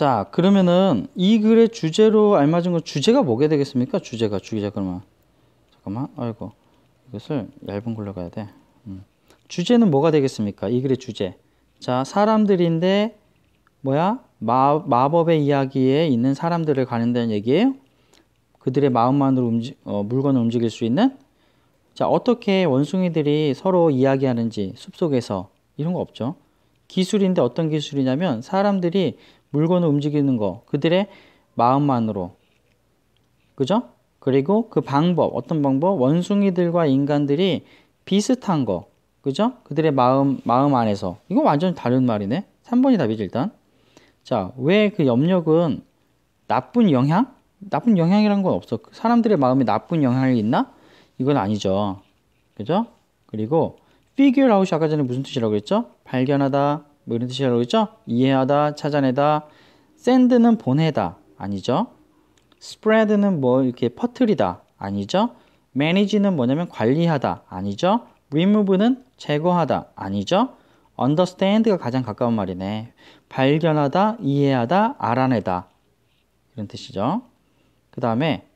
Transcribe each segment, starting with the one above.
자 그러면은 이 글의 주제로 알맞은 건 주제가 뭐게 되겠습니까? 주제가 주제 그러면 잠깐만 아이고 이것을 얇은 걸로 가야 돼 음. 주제는 뭐가 되겠습니까? 이 글의 주제 자 사람들인데 뭐야 마, 마법의 이야기에 있는 사람들을 가는다는 얘기예요 그들의 마음만으로 움직, 어, 물건을 움직일 수 있는 자 어떻게 원숭이들이 서로 이야기하는지 숲속에서 이런 거 없죠 기술인데 어떤 기술이냐면 사람들이 물건을 움직이는 거 그들의 마음만으로 그죠? 그리고 그 방법 어떤 방법 원숭이들과 인간들이 비슷한 거 그죠? 그들의 마음 마음 안에서 이거 완전 다른 말이네. 3번이 답이지 일단. 자, 왜 그 염력은 나쁜 영향? 나쁜 영향이란 건 없어. 사람들의 마음에 나쁜 영향이 있나? 이건 아니죠. 그죠? 그리고 figure out 아까 전에 무슨 뜻이라고 했죠? 발견하다, 뭐 이런 뜻이 알겠죠? 이해하다, 찾아내다. send는 보내다 아니죠? spread는 뭐 이렇게 퍼트리다 아니죠? manage는 뭐냐면 관리하다 아니죠? remove는 제거하다 아니죠? understand가 가장 가까운 말이네. 발견하다, 이해하다, 알아내다 이런 뜻이죠. 그 다음에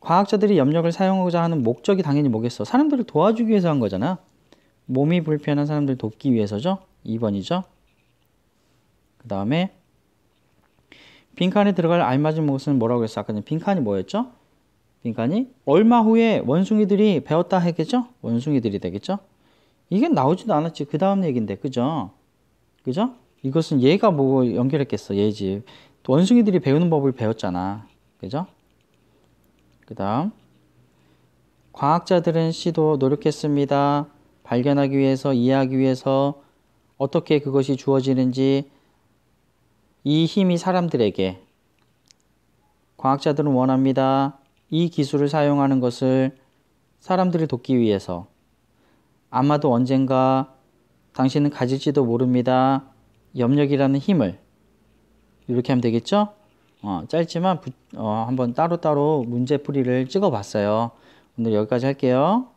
과학자들이 염력을 사용하고자 하는 목적이 당연히 뭐겠어? 사람들을 도와주기 위해서 한 거잖아. 몸이 불편한 사람들 돕기 위해서죠. 2번이죠. 그 다음에 빈칸에 들어갈 알맞은 모습은 뭐라고 했어? 아까 빈칸이 뭐였죠? 빈칸이 얼마 후에 원숭이들이 배웠다 했겠죠? 원숭이들이 되겠죠? 이게 나오지도 않았지. 그 다음 얘기인데, 그죠? 그죠? 이것은 얘가 뭐 연결했겠어, 얘지. 원숭이들이 배우는 법을 배웠잖아. 그죠? 그 다음. 과학자들은 시도 노력했습니다. 발견하기 위해서, 이해하기 위해서, 어떻게 그것이 주어지는지 이 힘이 사람들에게 과학자들은 원합니다. 이 기술을 사용하는 것을 사람들을 돕기 위해서 아마도 언젠가 당신은 가질지도 모릅니다. 염력이라는 힘을 이렇게 하면 되겠죠? 어, 짧지만 부, 어, 한번 따로따로 문제풀이를 찍어봤어요. 오늘 여기까지 할게요.